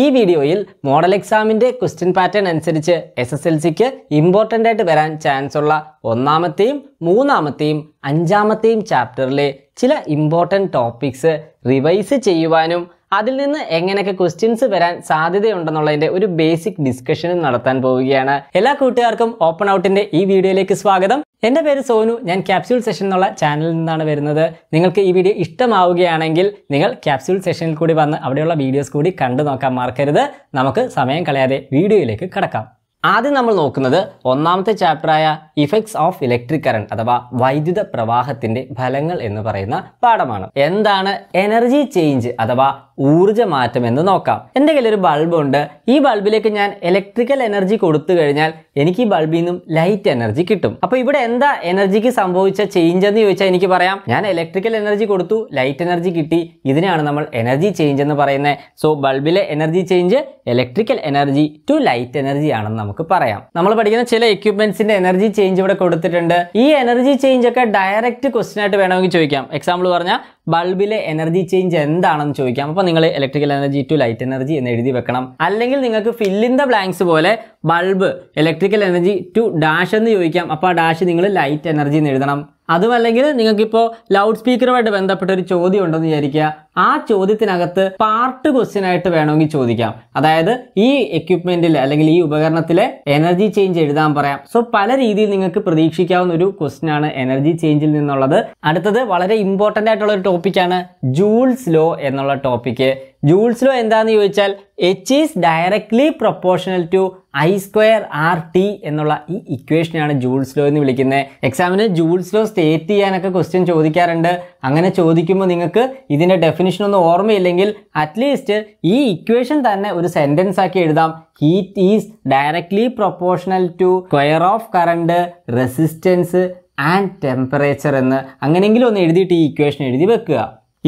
ഈ വീഡിയോയിൽ മോഡൽ എക്സാമിൻ്റെ ക്വസ്റ്റ്യൻ പാറ്റേൺ അനുസരിച്ച് എസ് എസ് എൽ സിക്ക് ഇമ്പോർട്ടൻ്റ് ആയിട്ട് വരാൻ ചാൻസ് ഉള്ള ഒന്നാമത്തെയും മൂന്നാമത്തെയും അഞ്ചാമത്തെയും ചാപ്റ്ററിലെ ചില ഇമ്പോർട്ടൻ്റ് ടോപ്പിക്സ് റിവൈസ് ചെയ്യുവാനും അതിൽ നിന്ന് എങ്ങനെയൊക്കെ ക്വസ്റ്റ്യൻസ് വരാൻ സാധ്യതയുണ്ടെന്നുള്ളതിൻ്റെ ഒരു ബേസിക് ഡിസ്കഷനും നടത്താൻ പോവുകയാണ് എല്ലാ കൂട്ടുകാർക്കും ഓപ്പൺ ഔട്ടിൻ്റെ ഈ വീഡിയോയിലേക്ക് സ്വാഗതം എൻ്റെ പേര് സോനു ഞാൻ ക്യാപ്സ്യൂൾ സെഷൻ എന്നുള്ള ചാനലിൽ നിന്നാണ് വരുന്നത് നിങ്ങൾക്ക് ഈ വീഡിയോ ഇഷ്ടമാവുകയാണെങ്കിൽ നിങ്ങൾ ക്യാപ്സ്യൂൾ സെഷനിൽ കൂടി വന്ന് അവിടെയുള്ള വീഡിയോസ് കൂടി കണ്ടു നോക്കാൻ മറക്കരുത് നമുക്ക് സമയം കളയാതെ വീഡിയോയിലേക്ക് കടക്കാം ആദ്യം നമ്മൾ നോക്കുന്നത് ഒന്നാമത്തെ ചാപ്റ്ററായ ഇഫക്ട്സ് ഓഫ് ഇലക്ട്രിക് കറണ്ട് അഥവാ വൈദ്യുത പ്രവാഹത്തിന്റെ ഫലങ്ങൾ എന്ന് പറയുന്ന പാഠമാണ് എന്താണ് എനർജി ചേഞ്ച് അഥവാ ഊർജ്ജമാറ്റം എന്ന് നോക്കാം എൻ്റെ കയ്യിൽ ഒരു ബൾബുണ്ട് ഈ ബൾബിലേക്ക് ഞാൻ ഇലക്ട്രിക്കൽ എനർജി കൊടുത്തു കഴിഞ്ഞാൽ എനിക്ക് ഈ ബൾബിൽ നിന്നും ലൈറ്റ് എനർജി കിട്ടും അപ്പോൾ ഇവിടെ എന്താ എനർജിക്ക് സംഭവിച്ച ചേഞ്ച് എന്ന് ചോദിച്ചാൽ എനിക്ക് പറയാം ഞാൻ ഇലക്ട്രിക്കൽ എനർജി കൊടുത്തു ലൈറ്റ് എനർജി കിട്ടി ഇതിനാണ് നമ്മൾ എനർജി ചേഞ്ച് എന്ന് പറയുന്നത് സോ ബൾബിലെ energy change electrical energy to light energy ആണെന്ന് നമുക്ക് പറയാം നമ്മൾ പഠിക്കുന്ന ചില എക്യുപ്മെന്റ്സിന്റെ എനർജി ചേഞ്ച് ഇവിടെ കൊടുത്തിട്ടുണ്ട് ഈ എനർജി ചേഞ്ച് ഒക്കെ ഡയറക്റ്റ് ക്വസ്റ്റ്യൻ ആയിട്ട് വേണമെങ്കിൽ ചോദിക്കാം എക്സാമ്പിൾ പറഞ്ഞാൽ ബൾബിലെ എനർജി ചേഞ്ച് എന്താണെന്ന് ചോദിക്കാം അപ്പോൾ നിങ്ങൾ electrical energy to light energy എന്ന് എഴുതി വെക്കണം അല്ലെങ്കിൽ നിങ്ങൾക്ക് ഫില്ലിൻ ദ ബ്ലാങ്ക്സ് പോലെ bulb electrical energy to dash എന്ന് ചോദിക്കാം അപ്പോൾ ആ ഡാഷ് നിങ്ങൾ ലൈറ്റ് എനർജി എന്ന് എഴുതണം അതുമല്ലെങ്കിൽ നിങ്ങൾക്കിപ്പോൾ ലൗഡ് സ്പീക്കറുമായിട്ട് ബന്ധപ്പെട്ട ഒരു ചോദ്യം ഉണ്ടെന്ന് വിചാരിക്കുക ആ ചോദ്യത്തിനകത്ത് പാർട്ട് ക്വസ്റ്റ്യൻ ആയിട്ട് വേണമെങ്കിൽ ചോദിക്കാം അതായത് ഈ എക്യുപ്മെന്റിൽ അല്ലെങ്കിൽ ഈ ഉപകരണത്തിലെ എനർജി ചേഞ്ച് എഴുതാൻ പറയാം സോ പല രീതിയിൽ നിങ്ങൾക്ക് പ്രതീക്ഷിക്കാവുന്ന ഒരു ക്വസ്റ്റ്യൻ ആണ് എനർജി ചേഞ്ചിൽ നിന്നുള്ളത് അടുത്തത് വളരെ ഇമ്പോർട്ടൻ്റ് ആയിട്ടുള്ള ഒരു ടോപ്പിക്കാണ് ജൂൾസ് ലോ എന്നുള്ള ടോപ്പിക്ക് ജൂൾസ് ലോ എന്താണെന്ന് ചോദിച്ചാൽ H is directly proportional to I square R T എന്നുള്ള ഈ ഇക്വേഷനാണ് ജൂൾസ് ലോ എന്ന് വിളിക്കുന്നത് എക്സാമിന് ജൂൾസ് ലോ സ്റ്റേറ്റ് ചെയ്യാനൊക്കെ ക്വസ്റ്റ്യൻ ചോദിക്കാറുണ്ട് അങ്ങനെ ചോദിക്കുമ്പോൾ നിങ്ങൾക്ക് ഇതിൻ്റെ ഡെഫിനിഷൻ ഒന്നും ഓർമ്മയില്ലെങ്കിൽ അറ്റ്ലീസ്റ്റ് ഈ ഇക്വേഷൻ തന്നെ ഒരു സെൻറ്റൻസ് ആക്കി എഴുതാം heat is directly proportional to square of current resistance and temperature എന്ന് അങ്ങനെയെങ്കിലും ഒന്ന് എഴുതിയിട്ട് ഈ ഇക്വേഷൻ എഴുതി വെക്കുക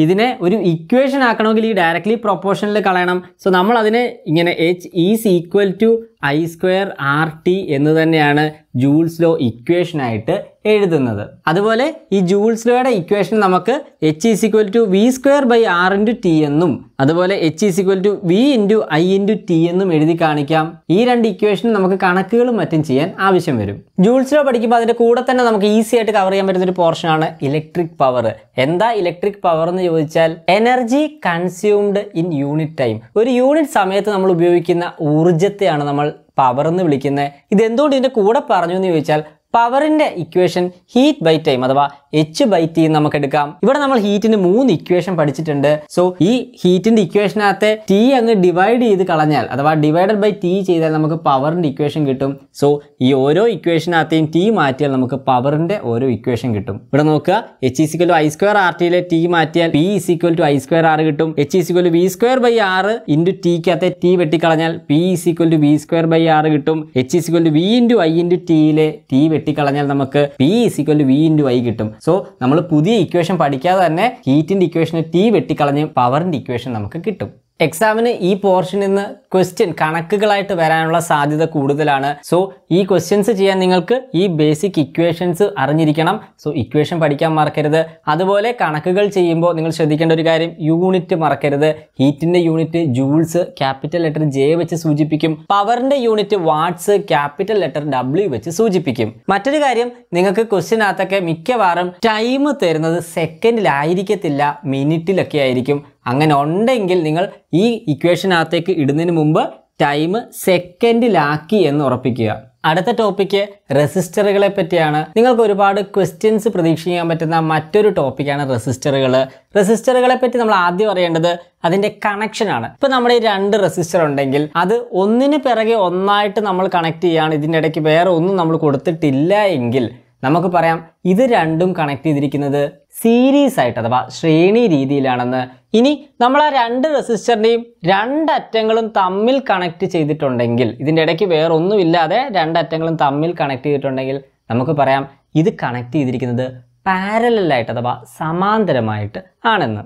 ഇതിനെ ഒരു ഇക്വേഷൻ ആക്കണമെങ്കിൽ ഈ ഡയറക്ട്ലി പ്രൊപ്പോർഷനിൽ കളയണം സോ നമ്മൾ അതിനെ ഇങ്ങനെ H is equal to I square R T എന്ന് തന്നെയാണ് ജൂൾസ് ലോ ഇക്വേഷനായിട്ട് എഴുതുന്നത് അതുപോലെ ഈ ജൂൾസ് ലോയുടെ ഇക്വേഷൻ നമുക്ക് H is equal to V square by R into T എന്നും അതുപോലെ H is equal to V into I into T എന്നും എഴുതി കാണിക്കാം ഈ രണ്ട് ഇക്വേഷൻ നമുക്ക് കണക്കുകളും മറ്റും ചെയ്യാൻ ആവശ്യം വരും ജൂൾസ് ലോ പഠിക്കുമ്പോൾ അതിൻ്റെ കൂടെ തന്നെ നമുക്ക് ഈസി ആയിട്ട് കവർ ചെയ്യാൻ പറ്റുന്ന ഒരു പോർഷനാണ് ഇലക്ട്രിക് പവർ എന്താ ഇലക്ട്രിക് പവർ എന്ന് ചോദിച്ചാൽ energy consumed in unit time ഒരു യൂണിറ്റ് സമയത്ത് നമ്മൾ ഉപയോഗിക്കുന്ന ഊർജ്ജത്തെയാണ് നമ്മൾ പവർ എന്ന് വിളിക്കുന്നത് ഇതെന്തുകൊണ്ട് ഇതിൻ്റെ കൂടെ പറഞ്ഞു എന്ന് ചോദിച്ചാൽ പവറിന്റെ ഇക്വേഷൻ ഹീറ്റ് ബൈ ടൈം അഥവാ എച്ച് ബൈ ടി നമുക്ക് എടുക്കാം ഇവിടെ നമ്മൾ ഹീറ്റിന് മൂന്ന് ഇക്വേഷൻ പഠിച്ചിട്ടുണ്ട് സോ ഈ ഹീറ്റിന്റെ ഇക്വേഷനകത്തെ ടി അങ്ങ് ഡിവൈഡ് ചെയ്ത് കളഞ്ഞാൽ അഥവാ ഡിവൈഡഡ് ബൈ ടി ചെയ്താൽ നമുക്ക് പവറിന്റെ ഇക്വേഷൻ കിട്ടും സോ ഈ ഓരോ ഇക്വേഷനകത്തെയും ടി മാറ്റിയാൽ നമുക്ക് പവറിന്റെ ഓരോ ഇക്വേഷൻ കിട്ടും ഇവിടെ നോക്കുക H is equal to I square R ടിയിലെ ടി മാറ്റിയാൽ P is equal to I square R കിട്ടും H is equal to V square by R into ടിക്കകത്തെ ടി വെട്ടിക്കളഞ്ഞാൽ P is equal to V square by R കിട്ടും H is equal to V into I into ടിയിലെ T വെട്ടിക്കളഞ്ഞാൽ നമുക്ക് P is equal V into Y കിട്ടും so നമ്മൾ പുതിയ ഇക്വേഷൻ പഠിക്കാതെ തന്നെ ഹീറ്റിൻ്റെ ഇക്വേഷനെ ടി വെട്ടിക്കളഞ്ഞ് പവറിൻ്റെ ഇക്വേഷൻ നമുക്ക് കിട്ടും എക്സാമിന് ഈ പോർഷനിൽ നിന്ന് ക്വസ്റ്റ്യൻ കണക്കുകളായിട്ട് വരാനുള്ള സാധ്യത കൂടുതലാണ് സോ ഈ ക്വസ്റ്റ്യൻസ് ചെയ്യാൻ നിങ്ങൾക്ക് ഈ ബേസിക് ഇക്വേഷൻസ് അറിഞ്ഞിരിക്കണം സോ ഇക്വേഷൻ പഠിക്കാൻ മറക്കരുത് അതുപോലെ കണക്കുകൾ ചെയ്യുമ്പോൾ നിങ്ങൾ ശ്രദ്ധിക്കേണ്ട ഒരു കാര്യം യൂണിറ്റ് മറക്കരുത് ഹീറ്റിൻ്റെ unit joules capital letter J വെച്ച് സൂചിപ്പിക്കും പവറിൻ്റെ unit watts capital letter W വെച്ച് സൂചിപ്പിക്കും മറ്റൊരു കാര്യം നിങ്ങൾക്ക് ക്വസ്റ്റ്യനകത്തൊക്കെ മിക്കവാറും ടൈം തരുന്നത് സെക്കൻഡിലായിരിക്കത്തില്ല മിനിറ്റിലൊക്കെ ആയിരിക്കും അങ്ങനെ ഉണ്ടെങ്കിൽ നിങ്ങൾ ഈ ഇക്വേഷനകത്തേക്ക് ഇടുന്നതിന് മുമ്പ് ടൈം സെക്കൻഡിലാക്കി എന്ന് ഉറപ്പിക്കുക അടുത്ത ടോപ്പിക്ക് റെസിസ്റ്ററുകളെ പറ്റിയാണ് നിങ്ങൾക്ക് ഒരുപാട് ക്വസ്റ്റ്യൻസ് പ്രതീക്ഷിക്കാൻ പറ്റുന്ന മറ്റൊരു ടോപ്പിക്കാണ് റെസിസ്റ്ററുകൾ റെസിസ്റ്ററുകളെ പറ്റി നമ്മൾ ആദ്യം അറിയേണ്ടത് അതിൻ്റെ കണക്ഷനാണ് ഇപ്പം നമ്മുടെ ഈ രണ്ട് റെസിസ്റ്റർ ഉണ്ടെങ്കിൽ അത് ഒന്നിന് പിറകെ ഒന്നായിട്ട് നമ്മൾ കണക്ട് ചെയ്യുകയാണ് ഇതിൻ്റെ ഇടയ്ക്ക് വേറെ ഒന്നും നമ്മൾ കൊടുത്തിട്ടില്ല എങ്കിൽ നമുക്ക് പറയാം ഇത് രണ്ടും കണക്ട് ചെയ്തിരിക്കുന്നത് സീരീസ് ആയിട്ട് അഥവാ ശ്രേണി രീതിയിലാണെന്ന് ഇനി നമ്മൾ ആ രണ്ട് റെസിസ്റ്ററിൻ്റെയും രണ്ടറ്റങ്ങളും തമ്മിൽ കണക്ട് ചെയ്തിട്ടുണ്ടെങ്കിൽ ഇതിൻ്റെ ഇടയ്ക്ക് വേറൊന്നുമില്ലാതെ രണ്ടറ്റങ്ങളും തമ്മിൽ കണക്ട് ചെയ്തിട്ടുണ്ടെങ്കിൽ നമുക്ക് പറയാം ഇത് കണക്ട് ചെയ്തിരിക്കുന്നത് പാരലായിട്ട് അഥവാ സമാന്തരമായിട്ട് ആണെന്ന്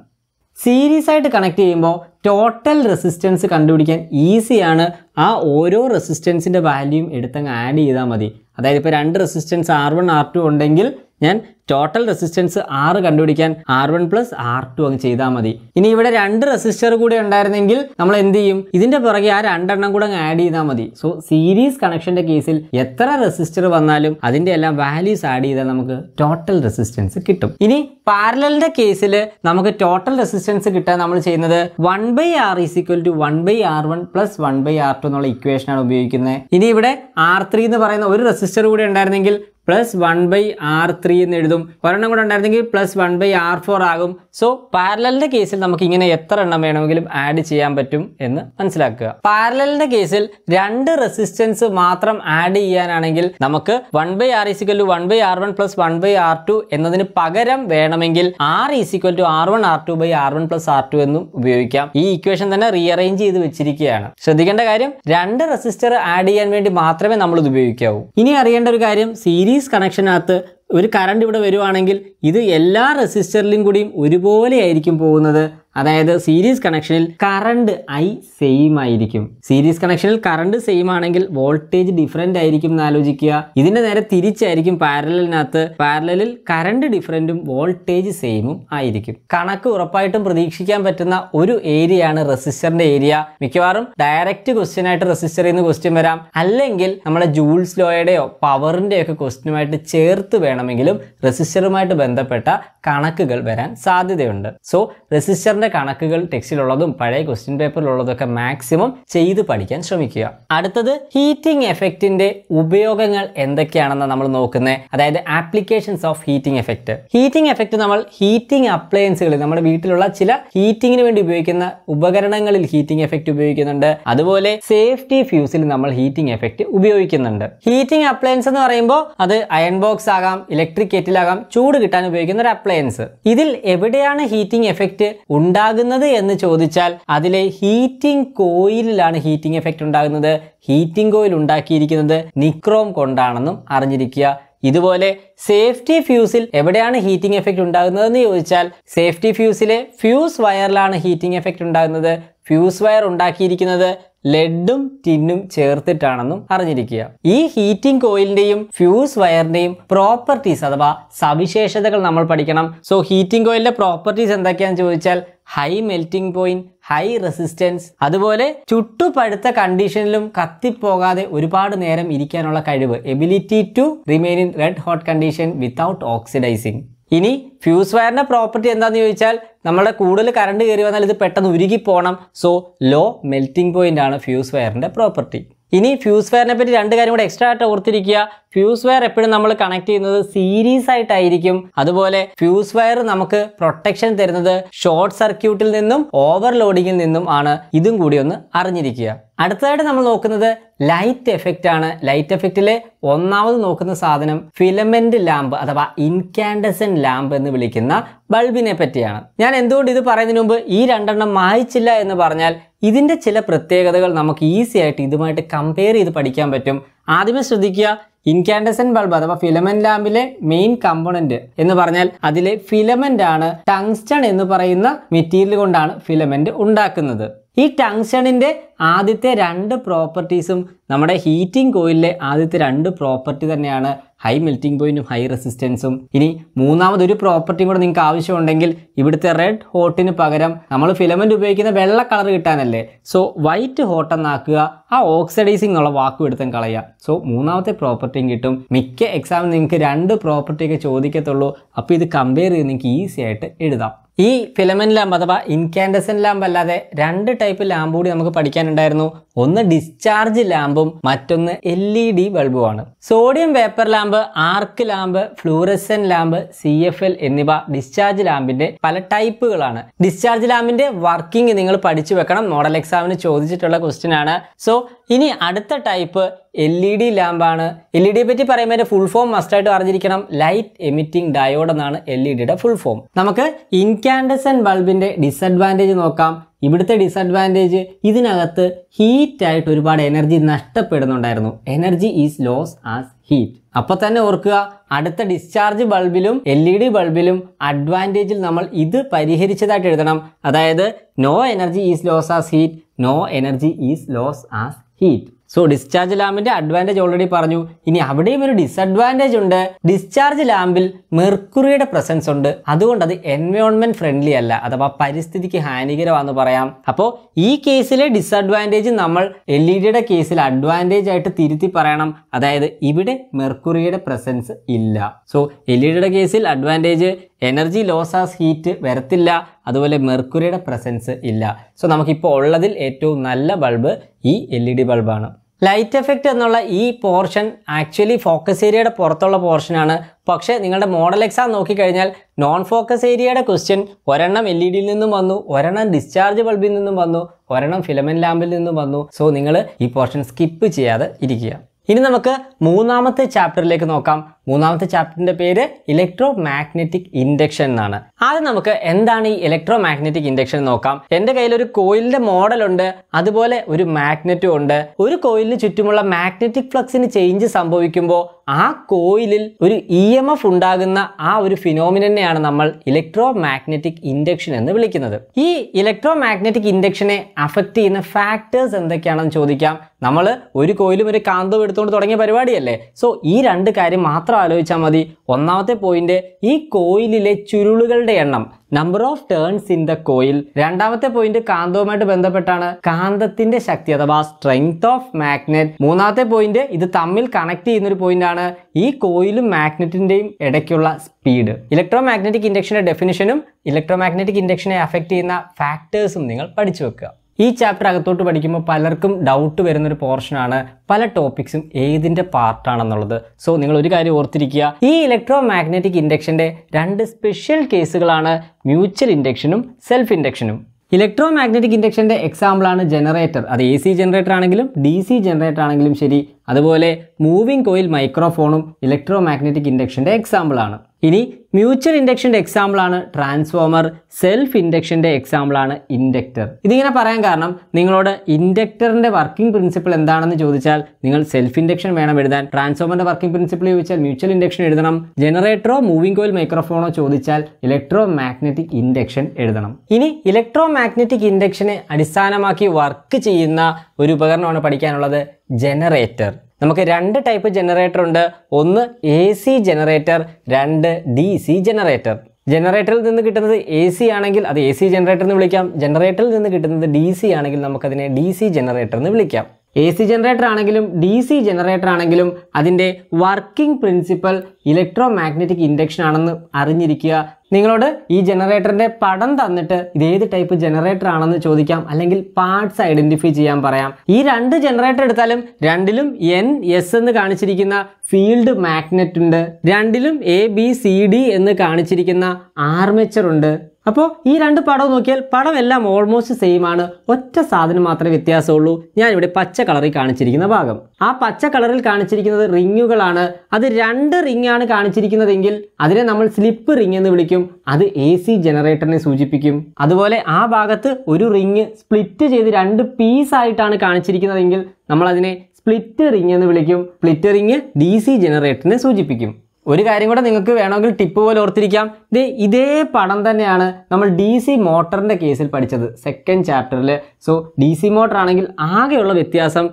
സീരീസ് ആയിട്ട് കണക്ട് ചെയ്യുമ്പോൾ ടോട്ടൽ റെസിസ്റ്റൻസ് കണ്ടുപിടിക്കാൻ ഈസിയാണ് ആ ഓരോ റെസിസ്റ്റൻസിൻ്റെ വാല്യൂം എടുത്തങ്ങ് ആഡ് ചെയ്താൽ മതി അതായത് ഇപ്പോൾ രണ്ട് resistance R one R two ഉണ്ടെങ്കിൽ ഞാൻ ടോട്ടൽ റെസിസ്റ്റൻസ് ആറ് കണ്ടുപിടിക്കാൻ R one plus R two അങ്ങ് ചെയ്താൽ മതി ഇനി ഇവിടെ രണ്ട് റെസിസ്റ്റർ കൂടി ഉണ്ടായിരുന്നെങ്കിൽ നമ്മൾ എന്ത് ചെയ്യും ഇതിന്റെ പുറകെ ആ രണ്ടെണ്ണം കൂടെ അങ്ങ് ആഡ് ചെയ്താൽ മതി സോ സീരീസ് കണക്ഷന്റെ കേസിൽ എത്ര റെസിസ്റ്റർ വന്നാലും അതിൻ്റെ എല്ലാം വാല്യൂസ് ആഡ് ചെയ്താൽ നമുക്ക് ടോട്ടൽ റെസിസ്റ്റൻസ് കിട്ടും ഇനി പാരലലിന്റെ കേസിൽ നമുക്ക് ടോട്ടൽ റെസിസ്റ്റൻസ് കിട്ടാൻ നമ്മൾ ചെയ്യുന്നത് one by R is equal to one by R one plus one by R two എന്നുള്ള ഇക്വേഷനാണ് ഉപയോഗിക്കുന്നത് ഇനി ഇവിടെ ആർ ത്രീ എന്ന് പറയുന്ന ഒരു റെസിസ്റ്റർ കൂടി ഉണ്ടായിരുന്നെങ്കിൽ plus one by R three എന്ന് എഴുതും ഒരെണ്ണം കൂടെ ഉണ്ടായിരുന്നെങ്കിൽ plus one by R four ആകും സോ പാരലലിൻ്റെ കേസിൽ നമുക്ക് ഇങ്ങനെ എത്ര എണ്ണം വേണമെങ്കിലും ആഡ് ചെയ്യാൻ പറ്റും എന്ന് മനസ്സിലാക്കുക പാരലലിൻ്റെ കേസിൽ രണ്ട് റെസിസ്റ്റൻസ് മാത്രം ആഡ് ചെയ്യാനാണെങ്കിൽ നമുക്ക് one by R is equal to one by R one plus one by R two എന്നതിന് പകരം വേണമെങ്കിൽ R is equal to R one R two by R one plus R two എന്നും ഉപയോഗിക്കാം ഈ ഇക്വേഷൻ തന്നെ റീഅറേഞ്ച് ചെയ്ത് വെച്ചിരിക്കുകയാണ് ശ്രദ്ധിക്കേണ്ട കാര്യം രണ്ട് റെസിസ്റ്റർ ആഡ് ചെയ്യാൻ വേണ്ടി മാത്രമേ നമ്മൾ ഇത് ഉപയോഗിക്കാവൂ ഇനി അറിയേണ്ട ഒരു കാര്യം സീരീസ് സീരീസ് കണക്ഷനകത്ത് ഒരു കറണ്ട് ഇവിടെ വരുവാണെങ്കിൽ ഇത് എല്ലാ റെസിസ്റ്ററിലും കൂടിയും ഒരുപോലെ ആയിരിക്കും പോകുന്നത് അതായത് സീരീസ് കണക്ഷനിൽ കറണ്ട് ഐ സെയിം ആയിരിക്കും സീരീസ് കണക്ഷനിൽ കറണ്ട് സെയിം ആണെങ്കിൽ വോൾട്ടേജ് ഡിഫറെന്റ് ആയിരിക്കും എന്ന് ആലോചിക്കുക ഇതിന്റെ നേരെ തിരിച്ചായിരിക്കും പാരലിനകത്ത് പാരലിൽ കറണ്ട് ഡിഫറെന്റും വോൾട്ടേജ് സെയിമും ആയിരിക്കും കണക്ക് ഉറപ്പായിട്ടും പ്രതീക്ഷിക്കാൻ പറ്റുന്ന ഒരു ഏരിയയാണ് റെസിസ്റ്ററിന്റെ ഏരിയ മിക്കവാറും ഡയറക്റ്റ് ക്വസ്റ്റ്യൻ ആയിട്ട് റെസിസ്റ്ററിൽ നിന്ന് ക്വസ്റ്റ്യൻ വരാം അല്ലെങ്കിൽ നമ്മുടെ ജൂൾസ് ലോയുടെയോ പവറിൻ്റെയോ ഒക്കെ ക്വസ്റ്റ്യനുമായിട്ട് ചേർത്ത് വേണമെങ്കിലും റെസിസ്റ്ററുമായിട്ട് ബന്ധപ്പെട്ട കണക്കുകൾ വരാൻ സാധ്യതയുണ്ട് സോ റെസിസ്റ്റർ അതുപോലെ കണക്കുകൾ ടെക്സ്റ്റിലുള്ളതും പഴയ ക്വസ്റ്റ്യൻ പേപ്പറിലുള്ളതൊക്കെ മാക്സിമം ചെയ്ത് പഠിക്കാൻ ശ്രമിക്കുക അടുത്തത് ഹീറ്റിംഗ് എഫക്റ്റിന്റെ ഉപയോഗങ്ങൾ എന്തൊക്കെയാണെന്ന് നമ്മൾ നോക്കുന്നത് അതായത് applications of heating effect heating effect നമ്മൾ ഹീറ്റിംഗ് അപ്ലയൻസുകളിൽ നമ്മുടെ വീട്ടിലുള്ള ചില ഹീറ്റിങ്ങിന് വേണ്ടി ഉപയോഗിക്കുന്ന ഉപകരണങ്ങളിൽ ഹീറ്റിംഗ് എഫക്റ്റ് ഉപയോഗിക്കുന്നുണ്ട് അതുപോലെ സേഫ്റ്റി ഫ്യൂസിൽ നമ്മൾ ഹീറ്റിംഗ് എഫക്റ്റ് ഉപയോഗിക്കുന്നുണ്ട് ഹീറ്റിംഗ് അപ്ലയൻസ് എന്ന് പറയുമ്പോൾ അത് അയൺ ബോക്സ് ആകാം ഇലക്ട്രിക് കെറ്റിലാകാം ചൂട് കിട്ടാൻ ഉപയോഗിക്കുന്ന ഒരു അപ്ലയൻസ് ഇതിൽ എവിടെയാണ് ഹീറ്റിംഗ് എഫക്റ്റ് ഉണ്ട് ഉണ്ടാകുന്നത് എന്ന് ചോദിച്ചാൽ അതിലെ ഹീറ്റിംഗ് കോയിലിലാണ് ഹീറ്റിംഗ് എഫക്റ്റ് ഉണ്ടാകുന്നത് ഹീറ്റിംഗ് കോയിൽ ഉണ്ടാക്കിയിരിക്കുന്നത് നിക്രോം കൊണ്ടാണെന്നും അറിഞ്ഞിരിക്കുക ഇതുപോലെ സേഫ്റ്റി ഫ്യൂസിൽ എവിടെയാണ് ഹീറ്റിംഗ് എഫക്റ്റ് ഉണ്ടാകുന്നതെന്ന് ചോദിച്ചാൽ സേഫ്റ്റി ഫ്യൂസിലെ ഫ്യൂസ് വയറിലാണ് ഹീറ്റിംഗ് എഫക്റ്റ് ഉണ്ടാകുന്നത് ഫ്യൂസ് വയർ ഉണ്ടാക്കിയിരിക്കുന്നത് ലെഡും ടിന്നും ചേർത്തിട്ടാണെന്നും അറിഞ്ഞിരിക്കുക ഈ ഹീറ്റിംഗ് കോയിലിന്റെയും ഫ്യൂസ് വയറിന്റെയും പ്രോപ്പർട്ടീസ് അഥവാ സവിശേഷതകൾ നമ്മൾ പഠിക്കണം സോ ഹീറ്റിംഗ് കോയിലിന്റെ പ്രോപ്പർട്ടീസ് എന്തൊക്കെയാന്ന് ചോദിച്ചാൽ high melting point high resistance അതുപോലെ ചുട്ടുപഴുത്ത കണ്ടീഷനിലും കത്തിപ്പോകാതെ ഒരുപാട് നേരം ഇരിക്കാനുള്ള കഴിവ് ability to remain in red hot condition without oxidising ഇനി ഫ്യൂസ് വയറിൻ്റെ പ്രോപ്പർട്ടി എന്താണെന്ന് ചോദിച്ചാൽ നമ്മുടെ കൂടുതൽ കറണ്ട് കയറി വന്നാൽ ഇത് പെട്ടെന്ന് ഉരുകി പോകണം സോ ലോ മെൽറ്റിംഗ് പോയിൻ്റ് ആണ് ഫ്യൂസ് വയറിൻ്റെ പ്രോപ്പർട്ടി ഇനി ഫ്യൂസ് വയറിനെ പറ്റി രണ്ട് കാര്യം കൂടെ എക്സ്ട്രാ ആയിട്ട് ഓർത്തിരിക്കുക ഫ്യൂസ് വയർ എപ്പോഴും നമ്മൾ കണക്ട് ചെയ്യുന്നത് സീരീസ് ആയിട്ടായിരിക്കും അതുപോലെ ഫ്യൂസ് വയർ നമുക്ക് പ്രൊട്ടക്ഷൻ തരുന്നത് ഷോർട്ട് സർക്യൂട്ടിൽ നിന്നും ഓവർലോഡിങ്ങിൽ നിന്നും ആണ് ഇതും കൂടി ഒന്ന് അറിഞ്ഞിരിക്കുക അടുത്തതായിട്ട് നമ്മൾ നോക്കുന്നത് ലൈറ്റ് എഫക്റ്റ് ആണ് ലൈറ്റ് എഫക്റ്റിലെ ഒന്നാമത് നോക്കുന്ന സാധനം ഫിലമെന്റ് ലാമ്പ് അഥവാ ഇൻകാൻഡസൻ ലാമ്പ് എന്ന് വിളിക്കുന്ന ബൾബിനെ പറ്റിയാണ് ഞാൻ എന്തുകൊണ്ട് ഇത് പറയുന്നതിന് മുമ്പ് ഈ രണ്ടെണ്ണം മായിച്ചില്ല എന്ന് പറഞ്ഞാൽ ഇതിന്റെ ചില പ്രത്യേകതകൾ നമുക്ക് ഈസി ആയിട്ട് ഇതുമായിട്ട് കമ്പയർ ചെയ്ത് പഠിക്കാൻ പറ്റും ആദ്യമേ ശ്രദ്ധിക്കുക ഇൻകാൻഡസൻ ബൾബ് അഥവാ ഫിലമെന്റ് ലാമ്പിലെ മെയിൻ കമ്പോണന്റ് എന്ന് പറഞ്ഞാൽ അതിലെ ഫിലമെന്റ് ആണ് ടങ്സ്റ്റൺ എന്ന് പറയുന്ന മെറ്റീരിയൽ കൊണ്ടാണ് ഫിലമെന്റ് ഉണ്ടാക്കുന്നത് ഈ ടങ്സ്റ്റണിന്റെ ആദ്യത്തെ രണ്ട് പ്രോപ്പർട്ടീസും നമ്മുടെ ഹീറ്റിംഗ് കോയിലിലെ ആദ്യത്തെ രണ്ട് പ്രോപ്പർട്ടി തന്നെയാണ് ഹൈ മെൽറ്റിംഗ് പോയിന്റും ഹൈ റെസിസ്റ്റൻസും ഇനി മൂന്നാമതൊരു പ്രോപ്പർട്ടിയും കൂടെ നിങ്ങൾക്ക് ആവശ്യമുണ്ടെങ്കിൽ ഇവിടുത്തെ റെഡ് ഹോട്ടിന് പകരം നമ്മൾ ഫിലമെന്റ് ഉപയോഗിക്കുന്ന വെള്ള കളർ കിട്ടാനല്ലേ സോ വൈറ്റ് ഹോട്ട് എന്നാക്കുക ആ ഓക്സിഡൈസിംഗ് എന്നുള്ള വാക്ക് എടുത്തും കളയുക സോ മൂന്നാമത്തെ പ്രോപ്പർട്ടിയും കിട്ടും മിക്ക എക്സാമിന് നിങ്ങൾക്ക് രണ്ട് പ്രോപ്പർട്ടിയൊക്കെ ചോദിക്കത്തുള്ളൂ അപ്പോൾ ഇത് കമ്പയർ ചെയ്ത് നിങ്ങൾക്ക് ഈസി ആയിട്ട് എഴുതാം ഈ ഫിലമെൻ്റ് ലാമ്പ് അഥവാ ഇൻകാൻഡസൻ ലാമ്പ് അല്ലാതെ രണ്ട് ടൈപ്പ് ലാമ്പ് കൂടി നമുക്ക് പഠിക്കാനുണ്ടായിരുന്നു ഒന്ന് ഡിസ്ചാർജ് ലാമ്പും മറ്റൊന്ന് എൽ ഇ ഡി ബൾബുമാണ് sodium vapour lamp lamp arc lamp fluorescent lamp C F L എന്നിവ ഡിസ്ചാർജ് ലാമ്പിന്റെ പല ടൈപ്പുകളാണ് ഡിസ്ചാർജ് ലാമ്പിന്റെ വർക്കിംഗ് നിങ്ങൾ പഠിച്ചു വെക്കണം മോഡൽ എക്സാമിന് ചോദിച്ചിട്ടുള്ള ക്വസ്റ്റ്യൻ ആണ് സോ ഇനി അടുത്ത ടൈപ്പ് എൽ ഇ ഡി ലാമ്പാണ് എൽ ഇ ഡിയെ പറ്റി പറയുമ്പോൾ ഫുൾ ഫോം മസ്റ്റായിട്ട് അറിഞ്ഞിരിക്കണം ലൈറ്റ് എമിറ്റിംഗ് ഡയോഡ് എന്നാണ് എൽ ഇ ഡിയുടെ ഫുൾ ഫോം നമുക്ക് ഇൻകാൻഡസൻ ബൾബിൻ്റെ ഡിസഡ്വാൻറ്റേജ് നോക്കാം ഇവിടുത്തെ ഡിസഡ്വാൻറ്റേജ് ഇതിനകത്ത് ഹീറ്റായിട്ട് ഒരുപാട് എനർജി നഷ്ടപ്പെടുന്നുണ്ടായിരുന്നു energy is loss as heat അപ്പോൾ തന്നെ ഓർക്കുക അടുത്ത ഡിസ്ചാർജ് ബൾബിലും എൽ ഇ ഡി ബൾബിലും അഡ്വാൻറ്റേജിൽ നമ്മൾ ഇത് പരിഹരിച്ചതായിട്ട് എഴുതണം അതായത് no energy is loss as heat no energy is loss as heat so discharge ലാമ്പിന്റെ അഡ്വാൻറ്റേജ് ഓൾറെഡി പറഞ്ഞു ഇനി അവിടെയും ഒരു ഡിസ്അഡ്വാൻറ്റേജ് ഉണ്ട് ഡിസ്ചാർജ് ലാമ്പിൽ മെർക്കുറിയുടെ പ്രസൻസ് ഉണ്ട് അതുകൊണ്ട് അത് എൻവയോൺമെന്റ് ഫ്രണ്ട്ലി അല്ല അഥവാ പരിസ്ഥിതിക്ക് ഹാനികരമാണെന്ന് പറയാം അപ്പോൾ ഈ കേസിലെ ഡിസ്അഡ്വാൻറ്റേജ് നമ്മൾ എൽ ഇ e ഡിയുടെ കേസിൽ അഡ്വാൻറ്റേജ് ആയിട്ട് തിരുത്തി പറയണം അതായത് ഇവിടെ മെർക്കുറിയുടെ പ്രസൻസ് ഇല്ല സോ എൽ ഇ e ഡിയുടെ കേസിൽ advantage energy loss as heat വരത്തില്ല അതുപോലെ മെർക്കുറിയുടെ പ്രസൻസ് ഇല്ല സോ നമുക്കിപ്പോൾ ഉള്ളതിൽ ഏറ്റവും നല്ല ബൾബ് ഈ എൽ ഇ ഡി ബൾബാണ് ലൈറ്റ് എഫക്റ്റ് എന്നുള്ള ഈ പോർഷൻ ആക്ച്വലി ഫോക്കസ് ഏരിയയുടെ പുറത്തുള്ള പോർഷനാണ് പക്ഷേ നിങ്ങളുടെ മോഡൽ എക്സാം നോക്കിക്കഴിഞ്ഞാൽ നോൺ ഫോക്കസ് ഏരിയയുടെ ക്വസ്റ്റ്യൻ ഒരെണ്ണം എൽ ഇ ഡിയിൽ നിന്നും വന്നു ഒരെണ്ണം ഡിസ്ചാർജ് ബൾബിൽ നിന്നും വന്നു ഒരെണ്ണം ഫിലമെൻറ്റ് ലാമ്പിൽ നിന്നും വന്നു സോ നിങ്ങൾ ഈ പോർഷൻ സ്കിപ്പ് ചെയ്യാതെ ഇരിക്കുക ഇനി നമുക്ക് മൂന്നാമത്തെ ചാപ്റ്ററിലേക്ക് നോക്കാം മൂന്നാമത്തെ ചാപ്റ്ററിന്റെ പേര് ഇലക്ട്രോ മാഗ്നറ്റിക് ഇൻഡക്ഷൻ എന്നാണ് ആദ്യം നമുക്ക് എന്താണ് ഈ ഇലക്ട്രോ മാഗ്നറ്റിക് ഇൻഡക്ഷൻ നോക്കാം എൻ്റെ കയ്യിൽ ഒരു കോയിലിന്റെ ഉണ്ട് അതുപോലെ ഒരു മാഗ്നറ്റും ഉണ്ട് ഒരു കോയിലിന് ചുറ്റുമുള്ള മാഗ്നറ്റിക് ഫ്ലക്സിന് ചേഞ്ച് സംഭവിക്കുമ്പോൾ ആ കോയിലിൽ ഒരു ഇ എം എഫ് ഉണ്ടാകുന്ന ആ ഒരു ഫിനോമിനെയാണ് നമ്മൾ ഇലക്ട്രോ മാഗ്നറ്റിക് ഇൻഡക്ഷൻ എന്ന് വിളിക്കുന്നത് ഈ ഇലക്ട്രോ മാഗ്നറ്റിക് ഇൻഡക്ഷനെ അഫക്റ്റ് ചെയ്യുന്ന ഫാക്ടേഴ്സ് എന്തൊക്കെയാണെന്ന് ചോദിക്കാം നമ്മൾ ഒരു കോയിലും ഒരു കാന്തവും എടുത്തുകൊണ്ട് തുടങ്ങിയ പരിപാടിയല്ലേ സോ ഈ രണ്ട് കാര്യം മാത്രം ആലോചിച്ചാൽ മതി ഒന്നാമത്തെ പോയിന്റ് ഈ കോയിലിലെ ചുരുളുകളുടെ എണ്ണം number of turns in the coil രണ്ടാമത്തെ പോയിന്റ് കാന്തവുമായിട്ട് ബന്ധപ്പെട്ടാണ് കാന്തത്തിന്റെ ശക്തി അഥവാ സ്ട്രെങ്ത് ഓഫ് മാഗ്നറ്റ് മൂന്നാമത്തെ പോയിന്റ് ഇത് തമ്മിൽ കണക്ട് ചെയ്യുന്ന ഒരു പോയിന്റ് ആണ് ഈ കോയിലും മാഗ്നറ്റിന്റെയും ഇടയ്ക്കുള്ള സ്പീഡ് ഇലക്ട്രോ മാഗ്നറ്റിക് ഇൻഡക്ഷന്റെ ഡെഫിനിഷനും ഇലക്ട്രോ മാഗ്നറ്റിക് ഇൻഡക്ഷനെ അഫക്ട് ചെയ്യുന്ന ഫാക്ടേഴ്സും നിങ്ങൾ പഠിച്ചു വെക്കുക ഈ ചാപ്റ്റർ അകത്തോട്ട് പഠിക്കുമ്പോൾ പലർക്കും ഡൗട്ട് വരുന്നൊരു പോർഷനാണ് പല ടോപ്പിക്സും ഏതിൻ്റെ പാർട്ടാണെന്നുള്ളത് സോ നിങ്ങൾ ഒരു കാര്യം ഓർത്തിരിക്കുക ഈ ഇലക്ട്രോ മാഗ്നറ്റിക് ഇൻഡക്ഷൻ്റെ രണ്ട് സ്പെഷ്യൽ കേസുകളാണ് മ്യൂച്വൽ ഇൻഡക്ഷനും സെൽഫ് ഇൻഡക്ഷനും ഇലക്ട്രോ മാഗ്നറ്റിക് ഇൻഡക്ഷൻ്റെ എക്സാമ്പിളാണ് ജനറേറ്റർ അത് എ സി ജനറേറ്റർ ആണെങ്കിലും ഡി സി ജനറേറ്റർ ആണെങ്കിലും ശരി അതുപോലെ മൂവിംഗ് കോയിൽ മൈക്രോഫോണും ഇലക്ട്രോ മാഗ്നറ്റിക് ഇൻഡക്ഷൻ്റെ എക്സാമ്പിളാണ് ഇനി മ്യൂച്വൽ ഇൻഡക്ഷൻ്റെ എക്സാമ്പിളാണ് ട്രാൻസ്ഫോമർ സെൽഫ് ഇൻഡക്ഷൻ്റെ എക്സാമ്പിളാണ് ഇൻഡക്ടർ ഇതിങ്ങനെ പറയാൻ കാരണം നിങ്ങളോട് ഇൻഡക്ടറിൻ്റെ വർക്കിംഗ് പ്രിൻസിപ്പിൾ എന്താണെന്ന് ചോദിച്ചാൽ നിങ്ങൾ സെൽഫ് ഇൻഡക്ഷൻ വേണം എഴുതാൻ ട്രാൻസ്ഫോമറിൻ്റെ വർക്കിംഗ് പ്രിൻസിപ്പിൾ ചോദിച്ചാൽ മ്യൂച്വൽ ഇൻഡക്ഷൻ എഴുതണം ജനറേറ്ററോ മൂവിംഗ് കോയിൽ മൈക്രോഫോണോ ചോദിച്ചാൽ ഇലക്ട്രോ മാഗ്നറ്റിക് ഇൻഡക്ഷൻ എഴുതണം ഇനി ഇലക്ട്രോ മാഗ്നറ്റിക് ഇൻഡക്ഷനെ അടിസ്ഥാനമാക്കി വർക്ക് ചെയ്യുന്ന ഒരു ഉപകരണമാണ് പഠിക്കാനുള്ളത് ജനറേറ്റർ നമുക്ക് രണ്ട് ടൈപ്പ് ജനറേറ്റർ ഉണ്ട് ഒന്ന് എ സി ജനറേറ്റർ രണ്ട് ഡി സി ജനറേറ്റർ ജനറേറ്ററിൽ നിന്ന് കിട്ടുന്നത് എ സി ആണെങ്കിൽ അത് എ സി ജനറേറ്റർ എന്ന് വിളിക്കാം ജനറേറ്ററിൽ നിന്ന് കിട്ടുന്നത് ഡി സി ആണെങ്കിൽ നമുക്കതിനെ ഡി സി ജനറേറ്റർ എന്ന് വിളിക്കാം എ സി ജനറേറ്റർ ആണെങ്കിലും ഡി സി ജനറേറ്റർ ആണെങ്കിലും അതിൻ്റെ working principle electro magnetic induction ആണെന്ന് അറിഞ്ഞിരിക്കുക നിങ്ങളോട് ഈ ജനറേറ്ററിൻ്റെ പടം തന്നിട്ട് ഇത് ഏത് ടൈപ്പ് ജനറേറ്റർ ആണെന്ന് ചോദിക്കാം അല്ലെങ്കിൽ പാർട്സ് ഐഡൻറ്റിഫൈ ചെയ്യാൻ പറയാം ഈ രണ്ട് ജനറേറ്റർ എടുത്താലും രണ്ടിലും എൻ എസ് എന്ന് കാണിച്ചിരിക്കുന്ന ഫീൽഡ് മാഗ്നറ്റ് ഉണ്ട് രണ്ടിലും എ ബി സി ഡി എന്ന് കാണിച്ചിരിക്കുന്ന ആർമേച്ചർ ഉണ്ട് അപ്പോൾ ഈ രണ്ട് പടവും നോക്കിയാൽ പടം എല്ലാം ഓൾമോസ്റ്റ് സെയിം ആണ് ഒറ്റ സാധനം മാത്രമേ വ്യത്യാസമുള്ളൂ ഞാനിവിടെ പച്ച കളറിൽ കാണിച്ചിരിക്കുന്ന ഭാഗം ആ പച്ച കളറിൽ കാണിച്ചിരിക്കുന്നത് റിങ്ങുകളാണ് അത് രണ്ട് റിങ് ആണ് കാണിച്ചിരിക്കുന്നതെങ്കിൽ അതിനെ നമ്മൾ സ്ലിപ്പ് റിങ് എന്ന് വിളിക്കും അത് എ സി ജനറേറ്ററിനെ സൂചിപ്പിക്കും അതുപോലെ ആ ഭാഗത്ത് ഒരു റിങ് സ്പ്ലിറ്റ് ചെയ്ത് രണ്ട് പീസ് ആയിട്ടാണ് കാണിച്ചിരിക്കുന്നതെങ്കിൽ നമ്മൾ അതിനെ സ്പ്ലിറ്റ് റിങ് എന്ന് വിളിക്കും സ്പ്ലിറ്റ് റിങ് ഡി സി ജനറേറ്ററിനെ സൂചിപ്പിക്കും ഒരു കാര്യം കൂടെ നിങ്ങൾക്ക് വേണമെങ്കിൽ ടിപ്പ് പോലെ ഓർത്തിരിക്കാം ഇത് ഇതേ പടം തന്നെയാണ് നമ്മൾ ഡി സി മോട്ടറിൻ്റെ കേസിൽ പഠിച്ചത് സെക്കൻഡ് ചാപ്റ്ററിൽ സോ ഡി സി മോട്ടർ ആണെങ്കിൽ ആകെയുള്ള വ്യത്യാസം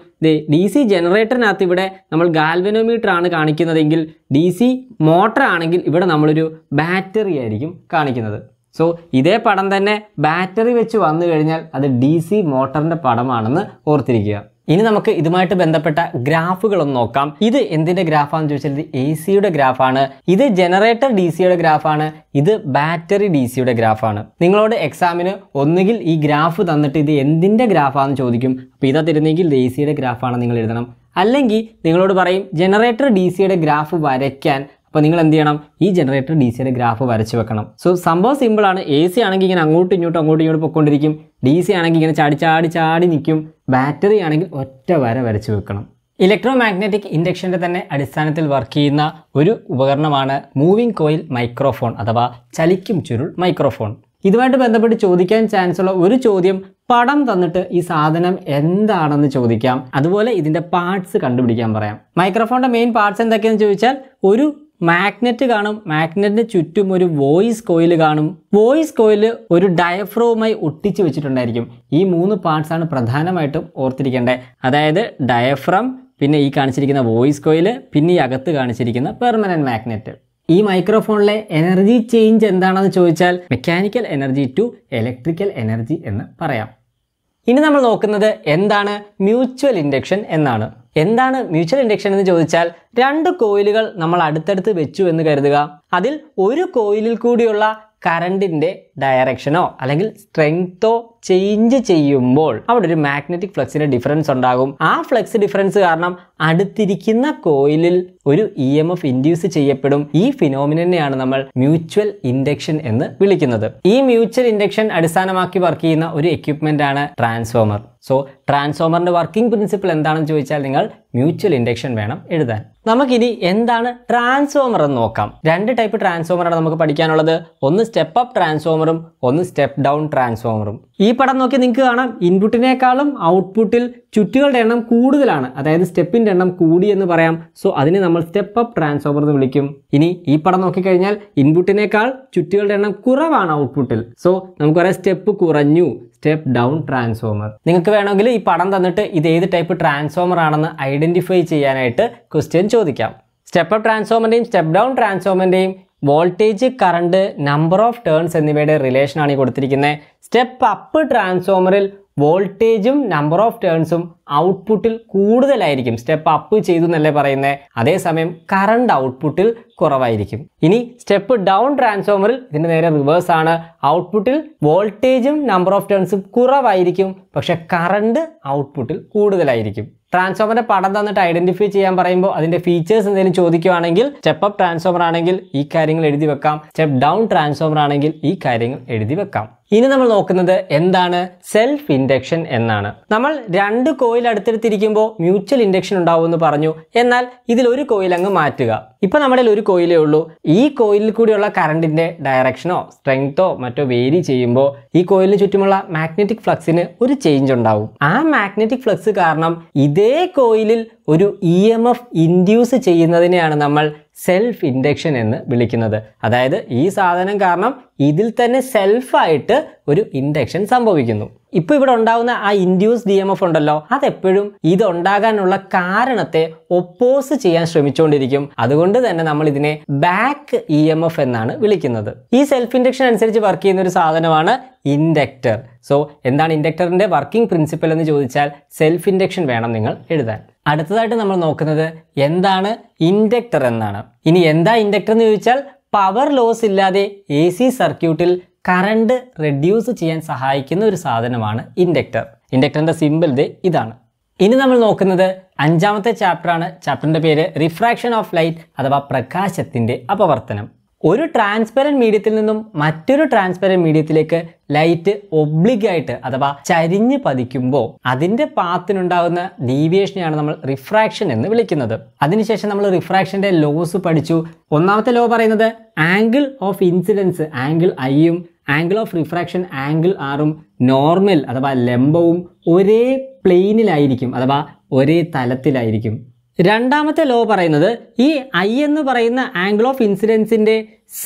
ഡി സി ജനറേറ്ററിനകത്ത് ഇവിടെ നമ്മൾ ഗാൽവനോമീറ്റർ ആണ് കാണിക്കുന്നതെങ്കിൽ ഡി സി മോട്ടർ ആണെങ്കിൽ ഇവിടെ നമ്മളൊരു ബാറ്ററി ആയിരിക്കും കാണിക്കുന്നത് സോ ഇതേ പടം തന്നെ ബാറ്ററി വെച്ച് വന്നു കഴിഞ്ഞാൽ അത് ഡി സി മോട്ടറിൻ്റെ പടമാണെന്ന് ഓർത്തിരിക്കുക ഇനി നമുക്ക് ഇതുമായിട്ട് ബന്ധപ്പെട്ട ഗ്രാഫുകളൊന്ന് നോക്കാം ഇത് എന്തിന്റെ ഗ്രാഫാന്ന് ചോദിച്ചാൽ ഇത് എ സിയുടെ ഗ്രാഫാണ് ഇത് ജനറേറ്റർ ഡി സിയുടെ ഗ്രാഫാണ് ഇത് ബാറ്ററി ഡി സിയുടെ ഗ്രാഫാണ് നിങ്ങളോട് എക്സാമിന് ഒന്നുകിൽ ഈ ഗ്രാഫ് തന്നിട്ട് ഇത് എന്തിന്റെ ഗ്രാഫാന്ന് ചോദിക്കും അപ്പോൾ ഇതാ തരുന്നെങ്കിൽ ഇത് എ സിയുടെ ഗ്രാഫാണ് നിങ്ങൾ എഴുതണം അല്ലെങ്കിൽ നിങ്ങളോട് പറയും ജനറേറ്റർ ഡി സിയുടെ ഗ്രാഫ് വരയ്ക്കാൻ അപ്പോൾ നിങ്ങൾ എന്ത് ചെയ്യണം ഈ ജനറേറ്റർ ഡി സിയുടെ ഗ്രാഫ് വരച്ച് വെക്കണം സോ സംഭവം സിമ്പിളാണ് എ സി ആണെങ്കിൽ ഇങ്ങനെ അങ്ങോട്ടും ഇങ്ങോട്ടും അങ്ങോട്ടും ഇങ്ങോട്ടും പൊയ്ക്കൊണ്ടിരിക്കും ഡി സി ആണെങ്കിൽ ഇങ്ങനെ ചാടി ചാടി ചാടി നിൽക്കും ബാറ്ററി ആണെങ്കിൽ ഒറ്റ വര വരച്ച് വെക്കണം ഇലക്ട്രോ മാഗ്നറ്റിക് ഇൻഡക്ഷൻ്റെ തന്നെ അടിസ്ഥാനത്തിൽ വർക്ക് ചെയ്യുന്ന ഒരു ഉപകരണമാണ് മൂവിംഗ് കോയിൽ മൈക്രോഫോൺ അഥവാ ചലിക്കും ചുരുൾ മൈക്രോഫോൺ ഇതുമായിട്ട് ബന്ധപ്പെട്ട് ചോദിക്കാൻ ചാൻസ് ഉള്ള ഒരു ചോദ്യം പടം തന്നിട്ട് ഈ സാധനം എന്താണെന്ന് ചോദിക്കാം അതുപോലെ ഇതിൻ്റെ പാർട്സ് കണ്ടുപിടിക്കാൻ പറയാം മൈക്രോഫോണിൻ്റെ മെയിൻ പാർട്സ് എന്തൊക്കെയാണെന്ന് ചോദിച്ചാൽ ഒരു മാഗ്നറ്റ് കാണും മാഗ്നറ്റിന് ചുറ്റും ഒരു വോയിസ് കോയിൽ കാണും വോയിസ് കോയിൽ ഒരു ഡയഫ്രോവുമായി ഒട്ടിച്ച് വെച്ചിട്ടുണ്ടായിരിക്കും ഈ മൂന്ന് പാർട്സ് ആണ് പ്രധാനമായിട്ടും ഓർത്തിരിക്കേണ്ടത് അതായത് ഡയഫ്രം പിന്നെ ഈ കാണിച്ചിരിക്കുന്ന വോയിസ് കോയിൽ പിന്നെ ഈ അകത്ത് കാണിച്ചിരിക്കുന്ന പെർമനൻറ്റ് മാഗ്നറ്റ് ഈ മൈക്രോഫോണിലെ എനർജി ചേഞ്ച് എന്താണെന്ന് ചോദിച്ചാൽ mechanical energy to electrical energy എന്ന് പറയാം ഇനി നമ്മൾ നോക്കുന്നത് എന്താണ് മ്യൂച്വൽ ഇൻഡക്ഷൻ എന്നാണ് എന്താണ് മ്യൂച്വൽ ഇൻഡക്ഷൻ എന്ന് ചോദിച്ചാൽ രണ്ട് കോയിലുകൾ നമ്മൾ അടുത്തടുത്ത് വെച്ചു എന്ന് കരുതുക അതിൽ ഒരു കോയിലിൽ കൂടിയുള്ള കറണ്ടിൻ്റെ ഡയറക്ഷനോ അല്ലെങ്കിൽ സ്ട്രെങ്തോ ചേഞ്ച് ചെയ്യുമ്പോൾ അവിടെ ഒരു മാഗ്നറ്റിക് ഫ്ലക്സിന്റെ ഡിഫറൻസ് ഉണ്ടാകും ആ ഫ്ലക്സ് ഡിഫറൻസ് കാരണം അടുത്തിരിക്കുന്ന കോയിലിൽ ഒരു ഇ എം എഫ് ഇൻഡ്യൂസ് ചെയ്യപ്പെടും ഈ ഫിനോമിനെയാണ് നമ്മൾ മ്യൂച്വൽ ഇൻഡക്ഷൻ എന്ന് വിളിക്കുന്നത് ഈ മ്യൂച്വൽ ഇൻഡക്ഷൻ അടിസ്ഥാനമാക്കി വർക്ക് ചെയ്യുന്ന ഒരു എക്യുപ്മെന്റ് ആണ് ട്രാൻസ്ഫോമർ സോ ട്രാൻസ്ഫോമറിന്റെ വർക്കിംഗ് പ്രിൻസിപ്പിൾ എന്താണെന്ന് ചോദിച്ചാൽ നിങ്ങൾ മ്യൂച്വൽ ഇൻഡക്ഷൻ വേണം എഴുതാൻ നമുക്കിനി എന്താണ് ട്രാൻസ്ഫോമർ എന്ന് നോക്കാം രണ്ട് ടൈപ്പ് ട്രാൻസ്ഫോമറാണ് നമുക്ക് പഠിക്കാനുള്ളത് ഒന്ന് സ്റ്റെപ്പ് അപ്പ് ട്രാൻസ്ഫോമറും ഒന്ന് സ്റ്റെപ്പ് ഡൗൺ ട്രാൻസ്ഫോമറും ഈ പടം നോക്കി നിങ്ങൾക്ക് കാണാം ഇൻപുട്ടിനേക്കാളും ഔട്ട്പുട്ടിൽ ചുറ്റുകളുടെ എണ്ണം കൂടുതലാണ് അതായത് സ്റ്റെപ്പിൻ്റെ എണ്ണം കൂടി എന്ന് പറയാം സോ അതിനെ നമ്മൾ സ്റ്റെപ്പ് അപ്പ് ട്രാൻസ്ഫോമർ എന്ന് വിളിക്കും ഇനി ഈ പടം നോക്കിക്കഴിഞ്ഞാൽ ഇൻപുട്ടിനേക്കാൾ ചുറ്റുകളുടെ എണ്ണം കുറവാണ് ഔട്ട്പുട്ടിൽ സോ നമുക്ക് പറയാം സ്റ്റെപ്പ് കുറഞ്ഞു സ്റ്റെപ്പ് ഡൗൺ ട്രാൻസ്ഫോമർ നിങ്ങൾക്ക് വേണമെങ്കിൽ ഈ പടം തന്നിട്ട് ഇത് ഏത് ടൈപ്പ് ട്രാൻസ്ഫോമർ ആണെന്ന് ഐഡൻറ്റിഫൈ ചെയ്യാനായിട്ട് ക്വസ്റ്റ്യൻ ചോദിക്കാം സ്റ്റെപ്പ് അപ്പ് ട്രാൻസ്ഫോമറിൻ്റെയും സ്റ്റെപ്പ് ഡൗൺ ട്രാൻസ്ഫോമറിൻ്റെയും voltage current number of turns എന്നിവയുടെ റിലേഷനാണ് ഈ കൊടുത്തിരിക്കുന്നത് സ്റ്റെപ്പ് അപ്പ് ട്രാൻസ്ഫോമറിൽ വോൾട്ടേജും നമ്പർ ഓഫ് ടേൺസും ഔട്ട്പുട്ടിൽ കൂടുതലായിരിക്കും സ്റ്റെപ്പ് അപ്പ് ചെയ്തു എന്നല്ലേ പറയുന്നത് അതേസമയം കറണ്ട് ഔട്ട്പുട്ടിൽ കുറവായിരിക്കും ഇനി സ്റ്റെപ്പ് ഡൗൺ ട്രാൻസ്ഫോമറിൽ ഇതിൻ്റെ നേരെ റിവേഴ്സ് ആണ് ഔട്ട്പുട്ടിൽ വോൾട്ടേജും നമ്പർ ഓഫ് ടേൺസും കുറവായിരിക്കും പക്ഷേ കറണ്ട് ഔട്ട്പുട്ടിൽ കൂടുതലായിരിക്കും ട്രാൻസ്ഫോമറിന്റെ പടം തന്നിട്ട് ഐഡന്റിഫൈ ചെയ്യാൻ പറയുമ്പോൾ അതിന്റെ ഫീച്ചേഴ്സ് എന്തെങ്കിലും ചോദിക്കുകയാണെങ്കിൽ സ്റ്റെപ്പ് അപ്പ് ട്രാൻസ്ഫോമർ ആണെങ്കിൽ ഈ കാര്യങ്ങൾ എഴുതി വെക്കാം സ്റ്റെപ്പ് ഡൗൺ ട്രാൻസ്ഫോമർ ആണെങ്കിൽ ഈ കാര്യങ്ങൾ എഴുതി വെക്കാം ഇനി നമ്മൾ നോക്കുന്നത് എന്താണ് സെൽഫ് ഇൻഡക്ഷൻ എന്നാണ് നമ്മൾ രണ്ട് കോയിൽ അടുത്തെടുത്തിരിക്കുമ്പോൾ മ്യൂച്വൽ ഇൻഡക്ഷൻ ഉണ്ടാവുമെന്ന് പറഞ്ഞു എന്നാൽ ഇതിൽ ഒരു കോയിൽ അങ്ങ് മാറ്റുക ഇപ്പോൾ നമ്മുടെ ഒരു കോയിലേ ഉള്ളൂ ഈ കോയിലിൽ കൂടിയുള്ള കറണ്ടിന്റെ ഡയറക്ഷനോ സ്ട്രെങ്തോ മറ്റോ വേരി ചെയ്യുമ്പോൾ ഈ കോയിലിന് ചുറ്റുമുള്ള മാഗ്നറ്റിക് ഫ്ലക്സിന് ഒരു ചേഞ്ച് ഉണ്ടാവും ആ മാഗ്നറ്റിക് ഫ്ലക്സ് കാരണം ഇതേ കോയിലിൽ ഒരു ഇ എം എഫ് ഇൻഡ്യൂസ് ചെയ്യുന്നതിനെയാണ് നമ്മൾ സെൽഫ് ഇൻഡക്ഷൻ എന്ന് വിളിക്കുന്നത് അതായത് ഈ സാധനം കാരണം ഇതിൽ തന്നെ സെൽഫായിട്ട് ഒരു ഇൻഡക്ഷൻ സംഭവിക്കുന്നു ഇപ്പോൾ ഇവിടെ ഉണ്ടാകുന്ന ആ ഇൻഡ്യൂസ് ഡി എം എഫ് ഉണ്ടല്ലോ അതെപ്പോഴും ഇതുണ്ടാകാനുള്ള കാരണത്തെ ഒപ്പോസ് ചെയ്യാൻ ശ്രമിച്ചുകൊണ്ടിരിക്കും അതുകൊണ്ട് തന്നെ നമ്മൾ ഇതിനെ ബാക്ക് ഇ എം എഫ് എന്നാണ് വിളിക്കുന്നത് ഈ സെൽഫ് ഇൻഡക്ഷൻ അനുസരിച്ച് വർക്ക് ചെയ്യുന്ന ഒരു സാധനമാണ് ഇൻഡക്ടർ സോ എന്താണ് ഇൻഡക്ടറിൻ്റെ വർക്കിംഗ് പ്രിൻസിപ്പൽ എന്ന് ചോദിച്ചാൽ സെൽഫ് ഇൻഡക്ഷൻ വേണം നിങ്ങൾ എഴുതാൻ അടുത്തതായിട്ട് നമ്മൾ നോക്കുന്നത് എന്താണ് ഇൻഡക്ടർ എന്നാണ് ഇനി എന്താ ഇൻഡക്ടർ എന്ന് ചോദിച്ചാൽ പവർ ലോസ് ഇല്ലാതെ എ സി സർക്യൂട്ടിൽ കറണ്ട് റെഡ്യൂസ് ചെയ്യാൻ സഹായിക്കുന്ന ഒരു സാധനമാണ് ഇൻഡക്ടർ ഇൻഡക്ടറിൻ്റെ സിമ്പിൾ ഇത് ഇതാണ് ഇനി നമ്മൾ നോക്കുന്നത് അഞ്ചാമത്തെ ചാപ്റ്ററാണ് ചാപ്റ്ററിൻ്റെ പേര് റിഫ്രാക്ഷൻ ഓഫ് ലൈറ്റ് അഥവാ പ്രകാശത്തിൻ്റെ അപവർത്തനം ഒരു ട്രാൻസ്പെറൻറ്റ് മീഡിയത്തിൽ നിന്നും മറ്റൊരു ട്രാൻസ്പെറൻറ്റ് മീഡിയത്തിലേക്ക് ലൈറ്റ് ഒബ്ലിഗായിട്ട് അഥവാ ചരിഞ്ഞ് പതിക്കുമ്പോൾ അതിൻ്റെ പാത്തിനുണ്ടാകുന്ന ഡീവിയേഷനെയാണ് നമ്മൾ റിഫ്രാക്ഷൻ എന്ന് വിളിക്കുന്നത് അതിനുശേഷം നമ്മൾ റിഫ്രാക്ഷൻ്റെ ലോസ് പഠിച്ചു ഒന്നാമത്തെ ലോ പറയുന്നത് ആംഗിൾ ഓഫ് ഇൻസിഡൻസ് ആംഗിൾ ഐയും ആംഗിൾ ഓഫ് റിഫ്രാക്ഷൻ ആംഗിൾ ആറും നോർമൽ അഥവാ ലംബവും ഒരേ പ്ലെയിനിലായിരിക്കും അഥവാ ഒരേ തലത്തിലായിരിക്കും രണ്ടാമത്തെ ലോ പറയുന്നത് ഈ ഐ എന്ന് പറയുന്ന ആംഗിൾ ഓഫ് ഇൻസിഡൻസിൻ്റെ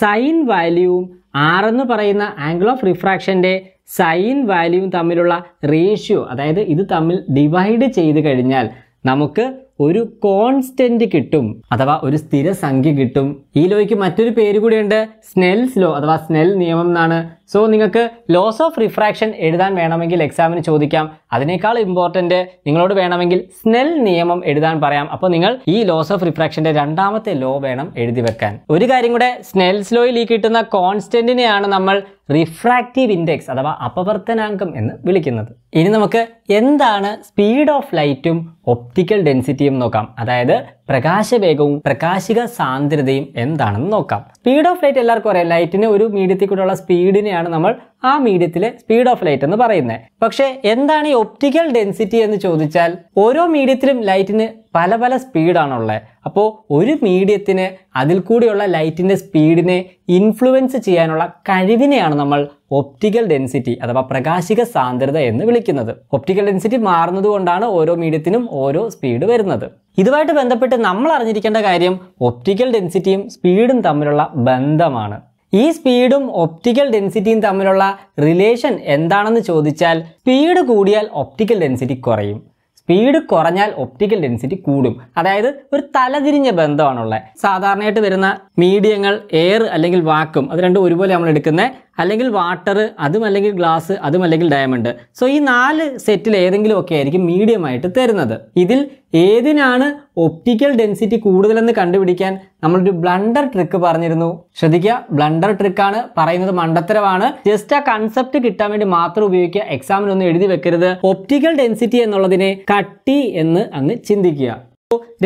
സൈൻ വാല്യൂവും ആർ എന്ന് പറയുന്ന ആംഗിൾ ഓഫ് റിഫ്രാക്ഷൻ്റെ സൈൻ വാല്യൂവും തമ്മിലുള്ള റേഷ്യോ അതായത് ഇത് തമ്മിൽ ഡിവൈഡ് ചെയ്ത് കഴിഞ്ഞാൽ നമുക്ക് ഒരു കോൺസ്റ്റൻറ്റ് കിട്ടും അഥവാ ഒരു സ്ഥിരസംഖ്യ കിട്ടും ഈ ലോയ്ക്ക് മറ്റൊരു പേര് കൂടിയുണ്ട് സ്നെൽസ് ലോ അഥവാ സ്നെൽ നിയമം എന്നാണ് സോ നിങ്ങൾക്ക് ലോസ് ഓഫ് റിഫ്രാക്ഷൻ എഴുതാൻ വേണമെങ്കിൽ എക്സാമിന് ചോദിക്കാം അതിനേക്കാൾ ഇമ്പോർട്ടൻ്റ് നിങ്ങളോട് വേണമെങ്കിൽ സ്നെൽ നിയമം എഴുതാൻ പറയാം അപ്പോൾ നിങ്ങൾ ഈ ലോസ് ഓഫ് റിഫ്രാക്ഷൻ്റെ രണ്ടാമത്തെ ലോ വേണം എഴുതി വെക്കാൻ ഒരു കാര്യം കൂടെ സ്നെൽസ് ലോയിൽ ഈ കിട്ടുന്ന കോൺസ്റ്റൻറ്റിനെയാണ് നമ്മൾ റിഫ്രാക്റ്റീവ് ഇൻഡെക്സ് അഥവാ അപവർത്തനാങ്കം എന്ന് വിളിക്കുന്നത് ഇനി നമുക്ക് എന്താണ് സ്പീഡ് ഓഫ് ലൈറ്റും ഒപ്റ്റിക്കൽ ഡെൻസിറ്റിയും നോക്കാം അതായത് പ്രകാശവേഗവും പ്രകാശിക സാന്ദ്രതയും എന്താണെന്ന് നോക്കാം സ്പീഡ് ഓഫ് ലൈറ്റ് എല്ലാവർക്കും അറിയാം ലൈറ്റിന് ഒരു മീഡിയത്തിൽ കൂടെയുള്ള സ്പീഡിനെയാണ് നമ്മൾ ആ മീഡിയത്തിലെ സ്പീഡ് ഓഫ് ലൈറ്റ് എന്ന് പറയുന്നത് പക്ഷേ എന്താണ് ഈ ഒപ്റ്റിക്കൽ ഡെൻസിറ്റി എന്ന് ചോദിച്ചാൽ ഓരോ മീഡിയത്തിലും ലൈറ്റിന് പല പല സ്പീഡാണുള്ളത് അപ്പോൾ ഒരു മീഡിയത്തിന് അതിൽ കൂടിയുള്ള ലൈറ്റിൻ്റെ സ്പീഡിനെ ഇൻഫ്ലുവൻസ് ചെയ്യാനുള്ള കഴിവിനെയാണ് നമ്മൾ ഒപ്റ്റിക്കൽ ഡെൻസിറ്റി അഥവാ പ്രകാശിക സാന്ദ്രത എന്ന് വിളിക്കുന്നത് ഒപ്റ്റിക്കൽ ഡെൻസിറ്റി മാറുന്നത് കൊണ്ടാണ് ഓരോ മീഡിയത്തിനും ഓരോ സ്പീഡ് വരുന്നത് ഇതുമായിട്ട് ബന്ധപ്പെട്ട് നമ്മൾ അറിഞ്ഞിരിക്കേണ്ട കാര്യം ഒപ്റ്റിക്കൽ ഡെൻസിറ്റിയും സ്പീഡും തമ്മിലുള്ള ബന്ധമാണ് ഈ സ്പീഡും ഒപ്റ്റിക്കൽ ഡെൻസിറ്റിയും തമ്മിലുള്ള റിലേഷൻ എന്താണെന്ന് ചോദിച്ചാൽ സ്പീഡ് കൂടിയാൽ ഒപ്റ്റിക്കൽ ഡെൻസിറ്റി കുറയും സ്പീഡ് കുറഞ്ഞാൽ ഒപ്റ്റിക്കൽ ഡെൻസിറ്റി കൂടും അതായത് ഒരു തലതിരിഞ്ഞ ബന്ധമാണുള്ളത് സാധാരണയായിട്ട് വരുന്ന മീഡിയങ്ങൾ എയർ അല്ലെങ്കിൽ വാക്കും അത് രണ്ടും ഒരുപോലെ നമ്മൾ എടുക്കുന്ന അല്ലെങ്കിൽ വാട്ടർ അതും അല്ലെങ്കിൽ ഗ്ലാസ് അതും അല്ലെങ്കിൽ ഡയമണ്ട് സോ ഈ നാല് സെറ്റിൽ ഏതെങ്കിലും ഒക്കെ ആയിരിക്കും മീഡിയം ആയിട്ട് തരുന്നത് ഇതിൽ ഏതിനാണ് ഒപ്റ്റിക്കൽ ഡെൻസിറ്റി കൂടുതലെന്ന് കണ്ടുപിടിക്കാൻ നമ്മളൊരു ബ്ലണ്ടർ ട്രിക്ക് പറഞ്ഞിരുന്നു ശ്രദ്ധിക്കുക ബ്ലണ്ടർ ട്രിക്കാണ് പറയുന്നത് മണ്ടത്തരമാണ് ജസ്റ്റ് ആ കൺസെപ്റ്റ് കിട്ടാൻ വേണ്ടി മാത്രം ഉപയോഗിക്കുക എക്സാമിനൊന്നും എഴുതി വെക്കരുത് ഒപ്റ്റിക്കൽ ഡെൻസിറ്റി എന്നുള്ളതിനെ കട്ടി എന്ന് അങ്ങ് ചിന്തിക്കുക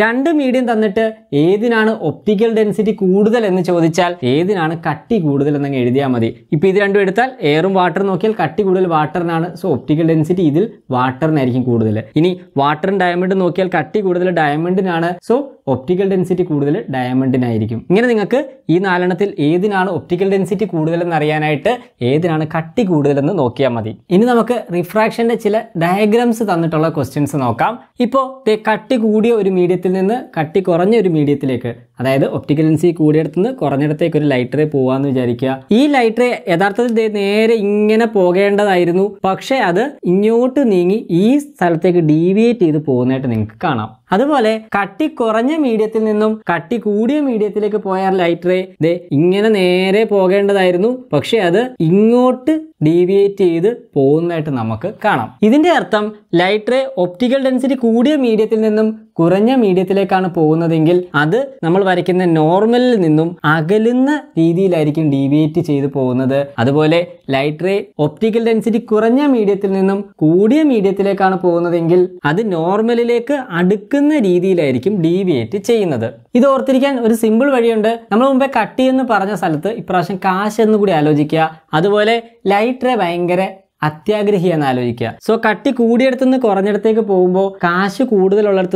രണ്ട് മീഡിയം തന്നിട്ട് ഏതിനാണ് ഒപ്റ്റിക്കൽ ഡെൻസിറ്റി കൂടുതൽ എന്ന് ചോദിച്ചാൽ ഏതിനാണ് കട്ടി കൂടുതൽ എന്നങ്ങ് എഴുതിയാൽ മതി ഇപ്പം ഇത് രണ്ടും എടുത്താൽ എയറും വാട്ടറും നോക്കിയാൽ കട്ടി കൂടുതൽ വാട്ടറിനാണ് സോ ഒപ്റ്റിക്കൽ ഡെൻസിറ്റി ഇതിൽ വാട്ടറിനായിരിക്കും കൂടുതൽ ഇനി വാട്ടറും ഡയമണ്ടും നോക്കിയാൽ കട്ടി കൂടുതൽ ഡയമണ്ടിനാണ് സോ ഒപ്റ്റിക്കൽ ഡെൻസിറ്റി കൂടുതൽ ഡയമണ്ടിനായിരിക്കും ഇങ്ങനെ നിങ്ങൾക്ക് ഈ നാലെണ്ണത്തിൽ ഏതിനാണ് ഒപ്റ്റിക്കൽ ഡെൻസിറ്റി കൂടുതലെന്ന് അറിയാനായിട്ട് ഏതിനാണ് കട്ടി കൂടുതലെന്ന് നോക്കിയാൽ മതി ഇനി നമുക്ക് റിഫ്രാക്ഷൻ്റെ ചില ഡയഗ്രാംസ് തന്നിട്ടുള്ള ക്വസ്റ്റ്യൻസ് നോക്കാം ഇപ്പോൾ കട്ടി കൂടിയ ഒരു മീഡിയത്തിൽ നിന്ന് കട്ടി കുറഞ്ഞ ഒരു മീഡിയത്തിലേക്ക് അതായത് ഒപ്റ്റിക്കൽ ലെൻസ് ഈ കൂടിയിടത്തുനിന്ന് കുറഞ്ഞിടത്തേക്ക് ഒരു ലൈറ്റ് റേ പോവാന്ന് വിചാരിക്കുക ഈ ലൈറ്റ് റേ യഥാർത്ഥത്തിൽ നേരെ ഇങ്ങനെ പോകേണ്ടതായിരുന്നു പക്ഷേ അത് ഇങ്ങോട്ട് നീങ്ങി ഈ സ്ഥലത്തേക്ക് ഡീവിയേറ്റ് ചെയ്ത് പോകുന്നതായിട്ട് നിങ്ങൾക്ക് കാണാം അതുപോലെ കട്ടി കുറഞ്ഞ മീഡിയത്തിൽ നിന്നും കട്ടി കൂടിയ മീഡിയത്തിലേക്ക് പോയ ലൈറ്റ് റേ ദേ ഇങ്ങനെ നേരെ പോകേണ്ടതായിരുന്നു പക്ഷേ അത് ഇങ്ങോട്ട് ഡീവിയേറ്റ് ചെയ്ത് പോകുന്നതായിട്ട് നമുക്ക് കാണാം ഇതിൻ്റെ അർത്ഥം ലൈറ്റ് റേ ഒപ്റ്റിക്കൽ ഡെൻസിറ്റി കൂടിയ മീഡിയത്തിൽ നിന്നും കുറഞ്ഞ മീഡിയത്തിലേക്കാണ് പോകുന്നതെങ്കിൽ അത് നമ്മൾ വരയ്ക്കുന്ന നോർമലിൽ നിന്നും അകലുന്ന രീതിയിലായിരിക്കും ഡീവിയേറ്റ് ചെയ്തു പോകുന്നത് അതുപോലെ ലൈറ്റ് റേ ഒപ്റ്റിക്കൽ ഡെൻസിറ്റി കുറഞ്ഞ മീഡിയത്തിൽ നിന്നും കൂടിയ മീഡിയത്തിലേക്കാണ് പോകുന്നതെങ്കിൽ അത് നോർമലിലേക്ക് അടുക്കുന്ന രീതിയിലായിരിക്കും ഡീവിയേറ്റ് ചെയ്യുന്നത് ഇത് ഓർത്തിരിക്കാൻ ഒരു സിമ്പിൾ വഴിയുണ്ട് നമ്മൾ മുമ്പേ കട്ടി എന്ന് പറഞ്ഞ സ്ഥലത്ത് ഇപ്രാവശ്യം കാശ് എന്ന് കൂടി ആലോചിക്കുക അതുപോലെ ലൈറ്റ് റേ ഭയങ്കര അത്യാഗ്രഹി എന്ന് ആലോചിക്കുക സോ കട്ടി നിന്ന് കുറഞ്ഞിടത്തേക്ക് പോകുമ്പോൾ കാശ്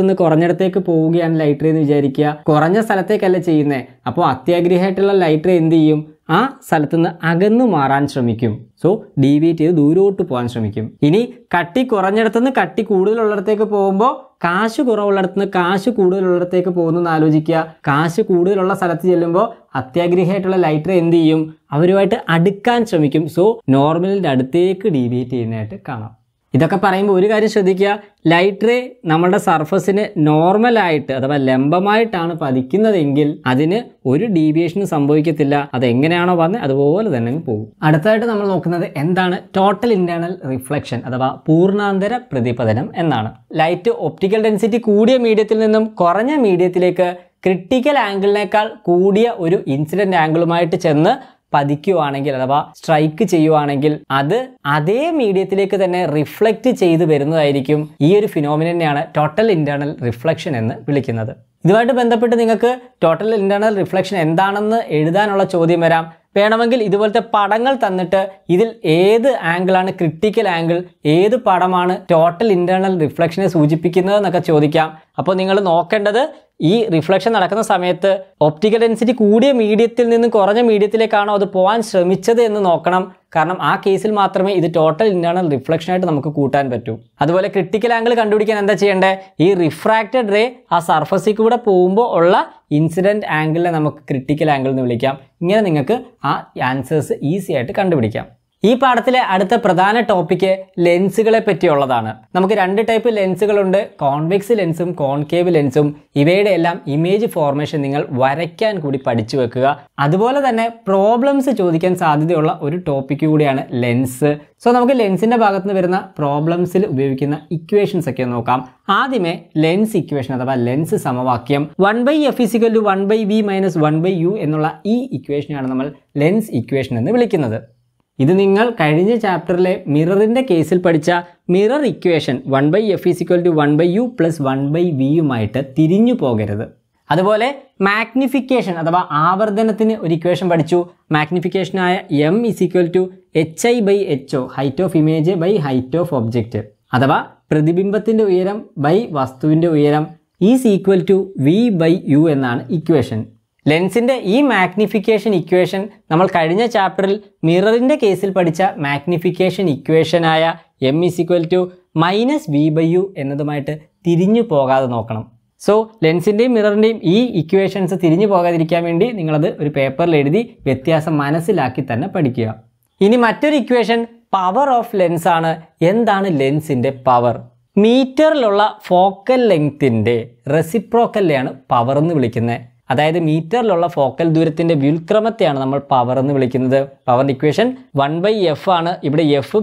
നിന്ന് കുറഞ്ഞിടത്തേക്ക് പോവുകയാണ് ലൈറ്റർ എന്ന് വിചാരിക്കുക കുറഞ്ഞ സ്ഥലത്തേക്കല്ല ചെയ്യുന്നത് അപ്പോൾ അത്യാഗ്രഹമായിട്ടുള്ള ലൈറ്റർ എന്ത് ചെയ്യും ആ സ്ഥലത്തു നിന്ന് അകന്നു മാറാൻ ശ്രമിക്കും സോ ഡീവിയേറ്റ് ചെയ്ത് ദൂരോട്ട് പോകാൻ ശ്രമിക്കും ഇനി കട്ടി കുറഞ്ഞിടത്തു നിന്ന് കട്ടി കൂടുതലുള്ളിടത്തേക്ക് പോകുമ്പോൾ കാശ് കുറവുള്ളിടത്ത് നിന്ന് കാശ് കൂടുതലുള്ളിടത്തേക്ക് പോകുന്നെന്ന് ആലോചിക്കുക കാശ് കൂടുതലുള്ള സ്ഥലത്ത് ചെല്ലുമ്പോൾ അത്യാഗ്രഹമായിട്ടുള്ള ലൈറ്റർ എന്ത് ചെയ്യും അവരുമായിട്ട് അടുക്കാൻ ശ്രമിക്കും സോ നോർമലിൻ്റെ അടുത്തേക്ക് ഡീവിയേറ്റ് ചെയ്യുന്നതായിട്ട് കാണാം ഇതൊക്കെ പറയുമ്പോൾ ഒരു കാര്യം ശ്രദ്ധിക്കുക ലൈറ്റ് റേ നമ്മുടെ സർഫസിന് നോർമലായിട്ട് അഥവാ ലംബമായിട്ടാണ് പതിക്കുന്നതെങ്കിൽ അതിന് ഒരു ഡീവിയേഷനും സംഭവിക്കത്തില്ല അത് എങ്ങനെയാണോ വന്നത് അതുപോലെ തന്നെ പോകും അടുത്തതായിട്ട് നമ്മൾ നോക്കുന്നത് എന്താണ് ടോട്ടൽ ഇന്റേണൽ റിഫ്ലക്ഷൻ അഥവാ പൂർണ്ണാന്തര പ്രതിപതനം എന്നാണ് ലൈറ്റ് ഒപ്റ്റിക്കൽ ഡെൻസിറ്റി കൂടിയ മീഡിയത്തിൽ നിന്നും കുറഞ്ഞ മീഡിയത്തിലേക്ക് ക്രിട്ടിക്കൽ ആംഗിളിനേക്കാൾ കൂടിയ ഒരു ഇൻസിഡൻറ്റ് ആംഗിളുമായിട്ട് ചെന്ന് പതിക്കുവാണെങ്കിൽ അഥവാ സ്ട്രൈക്ക് ചെയ്യുവാണെങ്കിൽ അത് അതേ മീഡിയത്തിലേക്ക് തന്നെ റിഫ്ലക്റ്റ് ചെയ്ത് വരുന്നതായിരിക്കും ഈ ഒരു ഫിനോമിനെയാണ് ടോട്ടൽ ഇന്റേണൽ റിഫ്ലക്ഷൻ എന്ന് വിളിക്കുന്നത് ഇതുമായിട്ട് ബന്ധപ്പെട്ട് നിങ്ങൾക്ക് ടോട്ടൽ ഇന്റേണൽ റിഫ്ലക്ഷൻ എന്താണെന്ന് എഴുതാനുള്ള ചോദ്യം വരാം വേണമെങ്കിൽ ഇതുപോലത്തെ പടങ്ങൾ തന്നിട്ട് ഇതിൽ ഏത് ആംഗിളാണ് ക്രിട്ടിക്കൽ ആംഗിൾ ഏത് പടമാണ് ടോട്ടൽ ഇന്റേണൽ റിഫ്ലക്ഷനെ സൂചിപ്പിക്കുന്നത് എന്നൊക്കെ ചോദിക്കാം അപ്പോൾ നിങ്ങൾ നോക്കേണ്ടത് ഈ റിഫ്ലക്ഷൻ നടക്കുന്ന സമയത്ത് ഒപ്റ്റിക്കൽ ഡെൻസിറ്റി കൂടിയ മീഡിയത്തിൽ നിന്ന് കുറഞ്ഞ മീഡിയത്തിലേക്കാണോ അത് പോകാൻ ശ്രമിച്ചത് എന്ന് നോക്കണം കാരണം ആ കേസിൽ മാത്രമേ ഇത് ടോട്ടൽ ഇന്റേണൽ റിഫ്ലക്ഷൻ ആയിട്ട് നമുക്ക് കൂട്ടാൻ പറ്റൂ അതുപോലെ ക്രിട്ടിക്കൽ ആംഗിൾ കണ്ടുപിടിക്കാൻ എന്താ ചെയ്യേണ്ടത് ഈ റിഫ്രാക്റ്റഡ് റേ ആ സർഫസിൽ കൂടെ പോകുമ്പോൾ ഉള്ള ഇൻസിഡൻറ്റ് ആംഗിളിനെ നമുക്ക് ക്രിട്ടിക്കൽ ആംഗിൾ എന്ന് വിളിക്കാം ഇങ്ങനെ നിങ്ങൾക്ക് ആ ആൻസേഴ്സ് ഈസി ആയിട്ട് കണ്ടുപിടിക്കാം ഈ പാഠത്തിലെ അടുത്ത പ്രധാന ടോപ്പിക്ക് ലെൻസുകളെ പറ്റിയുള്ളതാണ് നമുക്ക് രണ്ട് ടൈപ്പ് ലെൻസുകളുണ്ട് കോൺവെക്സ് ലെൻസും കോൺകേവ് ലെൻസും ഇവയുടെ എല്ലാം ഇമേജ് ഫോർമേഷൻ നിങ്ങൾ വരയ്ക്കാൻ കൂടി പഠിച്ചു വെക്കുക അതുപോലെ തന്നെ പ്രോബ്ലംസ് ചോദിക്കാൻ സാധ്യതയുള്ള ഒരു ടോപ്പിക് കൂടിയാണ് ലെൻസ് സോ നമുക്ക് ലെൻസിൻ്റെ നിന്ന് വരുന്ന പ്രോബ്ലംസിൽ ഉപയോഗിക്കുന്ന ഇക്വേഷൻസ് ഒക്കെ നോക്കാം ആദ്യമേ ലെൻസ് ഇക്വേഷൻ അഥവാ ലെൻസ് സമവാക്യം one by F is equal to one by V minus one by U എന്നുള്ള ഈ ഇക്വേഷനാണ് നമ്മൾ ലെൻസ് ഇക്വേഷൻ എന്ന് വിളിക്കുന്നത് ഇത് നിങ്ങൾ കഴിഞ്ഞ ചാപ്റ്ററിലെ മിററിൻ്റെ കേസിൽ പഠിച്ച mirror equation one by F is equal to one by U plus one by വിയുമായിട്ട് തിരിഞ്ഞു പോകരുത് അതുപോലെ മാഗ്നിഫിക്കേഷൻ അഥവാ ആവർത്തനത്തിന് ഒരു ഇക്വേഷൻ പഠിച്ചു മാഗ്നിഫിക്കേഷനായ M is equal to H I by H O height of image by height of object അഥവാ പ്രതിബിംബത്തിൻ്റെ ഉയരം ബൈ വസ്തുവിൻ്റെ ഉയരം is equal to V by U എന്നാണ് ഇക്വേഷൻ ലെൻസിൻ്റെ ഈ മാഗ്നിഫിക്കേഷൻ ഇക്വേഷൻ നമ്മൾ കഴിഞ്ഞ ചാപ്റ്ററിൽ മിററിൻ്റെ കേസിൽ പഠിച്ച മാഗ്നിഫിക്കേഷൻ ഇക്വേഷനായ M is equal to minus V by U എന്നതുമായിട്ട് തിരിഞ്ഞു പോകാതെ നോക്കണം സോ ലെൻസിൻ്റെയും മിററിൻ്റെയും ഈ ഇക്വേഷൻസ് തിരിഞ്ഞു പോകാതിരിക്കാൻ വേണ്ടി നിങ്ങളത് ഒരു പേപ്പറിൽ എഴുതി വ്യത്യാസം മനസ്സിലാക്കി തന്നെ പഠിക്കുക ഇനി മറ്റൊരു ഇക്വേഷൻ പവർ ഓഫ് ലെൻസ് ആണ് എന്താണ് ലെൻസിൻ്റെ പവർ മീറ്ററിലുള്ള ഫോക്കൽ ലെങ്ത്തിൻ്റെ റെസിപ്രോക്കലിനെയാണ് പവർ എന്ന് വിളിക്കുന്നത് അതായത് മീറ്ററിലുള്ള ഫോക്കൽ ദൂരത്തിൻ്റെ വ്യുൽക്രമത്തെയാണ് നമ്മൾ പവർ എന്ന് വിളിക്കുന്നത് പവറിൻ്റെ ഇക്വേഷൻ വൺ ബൈ എഫ് ആണ് ഇവിടെ എഫ്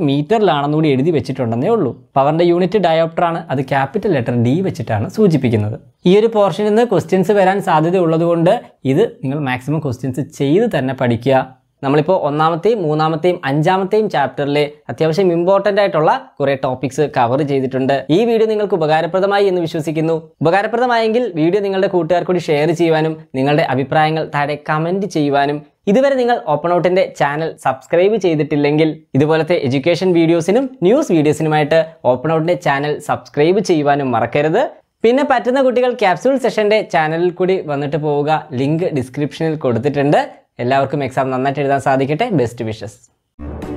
കൂടി എഴുതി വെച്ചിട്ടുണ്ടെന്നേ ഉള്ളൂ പവറിൻ്റെ യൂണിറ്റ് ഡയോപ്റ്റർ ആണ് അത് ക്യാപിറ്റൽ ലെറ്റർ ഡി വെച്ചിട്ടാണ് സൂചിപ്പിക്കുന്നത് ഈ ഒരു പോർഷനിൽ നിന്ന് ക്വസ്റ്റ്യൻസ് വരാൻ സാധ്യത ഉള്ളതുകൊണ്ട് ഇത് നിങ്ങൾ മാക്സിമം ക്വസ്റ്റ്യൻസ് ചെയ്ത് തന്നെ പഠിക്കുക നമ്മളിപ്പോൾ ഒന്നാമത്തെയും മൂന്നാമത്തെയും അഞ്ചാമത്തെയും ചാപ്റ്ററിൽ അത്യാവശ്യം ഇമ്പോർട്ടൻ്റ് ആയിട്ടുള്ള കുറേ ടോപ്പിക്സ് കവർ ചെയ്തിട്ടുണ്ട് ഈ വീഡിയോ നിങ്ങൾക്ക് ഉപകാരപ്രദമായി എന്ന് വിശ്വസിക്കുന്നു ഉപകാരപ്രദമായെങ്കിൽ വീഡിയോ നിങ്ങളുടെ കൂട്ടുകാർ കൂടി ഷെയർ ചെയ്യുവാനും നിങ്ങളുടെ അഭിപ്രായങ്ങൾ താഴെ കമൻറ്റ് ചെയ്യുവാനും ഇതുവരെ നിങ്ങൾ ഓപ്പൺ ഔട്ടിൻ്റെ ചാനൽ സബ്സ്ക്രൈബ് ചെയ്തിട്ടില്ലെങ്കിൽ ഇതുപോലത്തെ എഡ്യൂക്കേഷൻ വീഡിയോസിനും ന്യൂസ് വീഡിയോസിനുമായിട്ട് ഓപ്പൺ ഔട്ടിൻ്റെ ചാനൽ സബ്സ്ക്രൈബ് ചെയ്യുവാനും മറക്കരുത് പിന്നെ പറ്റുന്ന കുട്ടികൾ ക്യാപ്സൂൾ സെഷൻ്റെ ചാനലിൽ കൂടി വന്നിട്ട് പോവുക ലിങ്ക് ഡിസ്ക്രിപ്ഷനിൽ കൊടുത്തിട്ടുണ്ട് എല്ലാവർക്കും എക്സാം നന്നായിട്ട് എഴുതാൻ സാധിക്കട്ടെ ബെസ്റ്റ് വിഷസ്